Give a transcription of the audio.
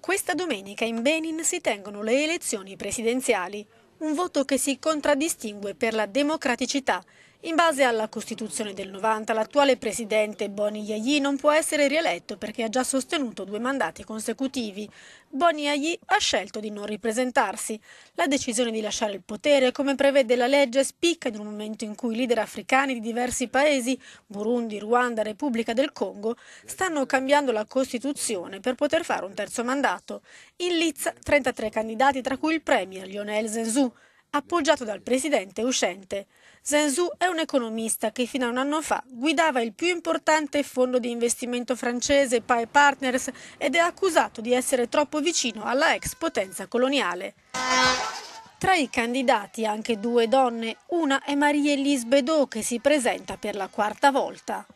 Questa domenica in Benin si tengono le elezioni presidenziali, un voto che si contraddistingue per la democraticità in base alla Costituzione del 90, l'attuale presidente Boni Yayi non può essere rieletto perché ha già sostenuto due mandati consecutivi. Boni Yayi ha scelto di non ripresentarsi. La decisione di lasciare il potere, come prevede la legge, spicca in un momento in cui i leader africani di diversi paesi, Burundi, Ruanda, Repubblica del Congo, stanno cambiando la Costituzione per poter fare un terzo mandato. In Liz 33 candidati, tra cui il premier Lionel Zenzou appoggiato dal presidente uscente. Zenzou è un economista che fino a un anno fa guidava il più importante fondo di investimento francese PAE Partners ed è accusato di essere troppo vicino alla ex potenza coloniale. Tra i candidati anche due donne, una è Marie-Elise Bedot che si presenta per la quarta volta.